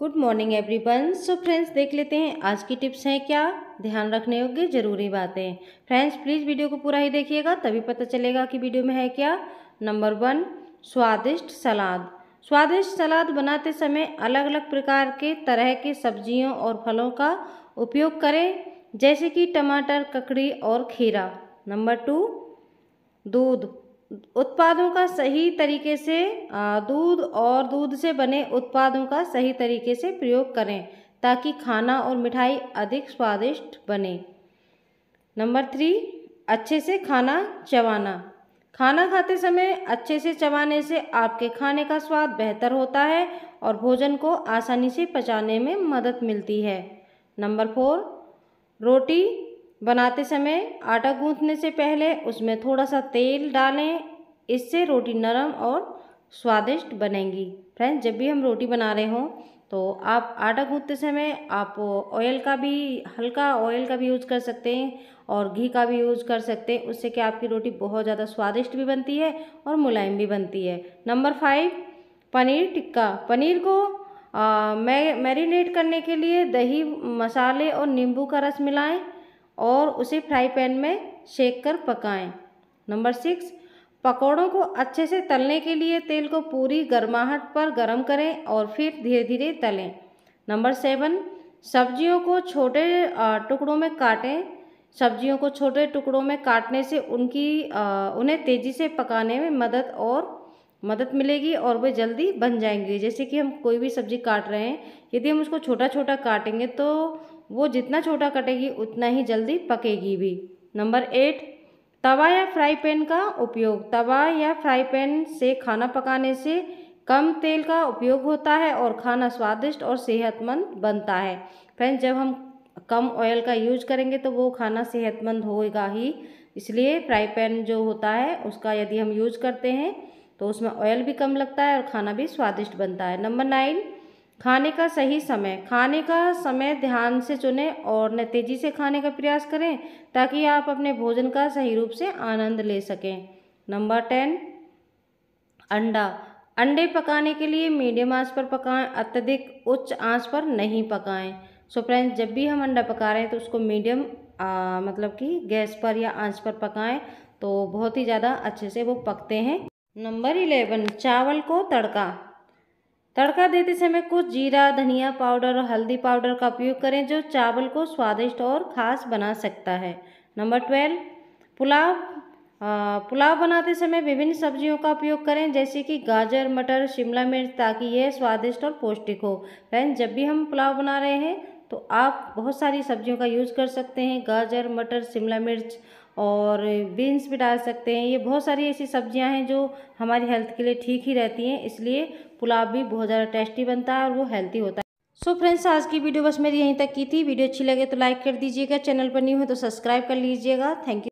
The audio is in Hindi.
good morning everyone so friends देख लेते हैं आज की टिप्स हैं क्या ध्यान रखने योग्य जरूरी बातें फ्रेंड्स प्लीज़ वीडियो को पूरा ही देखिएगा तभी पता चलेगा कि वीडियो में है क्या नंबर वन स्वादिष्ट सलाद स्वादिष्ट सलाद बनाते समय अलग अलग प्रकार के तरह के सब्जियों और फलों का उपयोग करें जैसे कि टमाटर ककड़ी और खीरा नंबर टू दूध उत्पादों का सही तरीके से दूध और दूध से बने उत्पादों का सही तरीके से प्रयोग करें ताकि खाना और मिठाई अधिक स्वादिष्ट बने नंबर थ्री अच्छे से खाना चबाना खाना खाते समय अच्छे से चबाने से आपके खाने का स्वाद बेहतर होता है और भोजन को आसानी से पचाने में मदद मिलती है नंबर फोर रोटी बनाते समय आटा गूंथने से पहले उसमें थोड़ा सा तेल डालें इससे रोटी नरम और स्वादिष्ट बनेगी फ्रेंड्स जब भी हम रोटी बना रहे हों तो आप आटा गूंथते समय आप ऑयल का भी हल्का ऑयल का भी यूज़ कर सकते हैं और घी का भी यूज़ कर सकते हैं उससे कि आपकी रोटी बहुत ज़्यादा स्वादिष्ट भी बनती है और मुलायम भी बनती है नंबर फाइव पनीर टिक्का पनीर को आ, मै मैरिनेट करने के लिए दही मसाले और नींबू का रस मिलाएं और उसे फ्राई पैन में सेक कर पकाएँ नंबर सिक्स पकौड़ों को अच्छे से तलने के लिए तेल को पूरी गर्माहट पर गर्म करें और फिर धीरे धीरे तलें नंबर सेवन सब्जियों को छोटे टुकड़ों में काटें सब्जियों को छोटे टुकड़ों में काटने से उनकी उन्हें तेज़ी से पकाने में मदद और मदद मिलेगी और वे जल्दी बन जाएंगे जैसे कि हम कोई भी सब्ज़ी काट रहे हैं यदि हम उसको छोटा छोटा काटेंगे तो वो जितना छोटा कटेगी उतना ही जल्दी पकेगी भी नंबर एट तवा या फ्राई पैन का उपयोग तवा या फ्राई पैन से खाना पकाने से कम तेल का उपयोग होता है और खाना स्वादिष्ट और सेहतमंद बनता है फ्रेंड्स जब हम कम ऑयल का यूज करेंगे तो वो खाना सेहतमंद होएगा ही इसलिए फ्राई पैन जो होता है उसका यदि हम यूज करते हैं तो उसमें ऑयल भी कम लगता है और खाना भी स्वादिष्ट बनता है नंबर नाइन खाने का सही समय खाने का समय ध्यान से चुनें और न तेज़ी से खाने का प्रयास करें ताकि आप अपने भोजन का सही रूप से आनंद ले सकें नंबर टेन अंडा अंडे पकाने के लिए मीडियम आंच पर पकाएं अत्यधिक उच्च आंच पर नहीं पकाएं सो फ्रेंड्स जब भी हम अंडा पका रहे हैं तो उसको मीडियम मतलब कि गैस पर या आंच पर पकाएं तो बहुत ही ज़्यादा अच्छे से वो पकते हैं नंबर इलेवन चावल को तड़का तड़का देते समय कुछ जीरा धनिया पाउडर और हल्दी पाउडर का उपयोग करें जो चावल को स्वादिष्ट और खास बना सकता है नंबर ट्वेल्व पुलाव पुलाव बनाते समय विभिन्न सब्जियों का उपयोग करें जैसे कि गाजर मटर शिमला मिर्च ताकि यह स्वादिष्ट और पौष्टिक हो फ्रेंड्स जब भी हम पुलाव बना रहे हैं तो आप बहुत सारी सब्जियों का यूज़ कर सकते हैं गाजर मटर शिमला मिर्च और बीन्स भी डाल सकते हैं ये बहुत सारी ऐसी सब्जियां हैं जो हमारी हेल्थ के लिए ठीक ही रहती हैं इसलिए पुलाव भी बहुत ज़्यादा टेस्टी बनता है और वो हेल्थी होता है सो so फ्रेंड्स आज की वीडियो बस मेरी यहीं तक की थी वीडियो अच्छी लगे तो लाइक कर दीजिएगा चैनल पर नहीं हो तो सब्सक्राइब कर लीजिएगा थैंक यू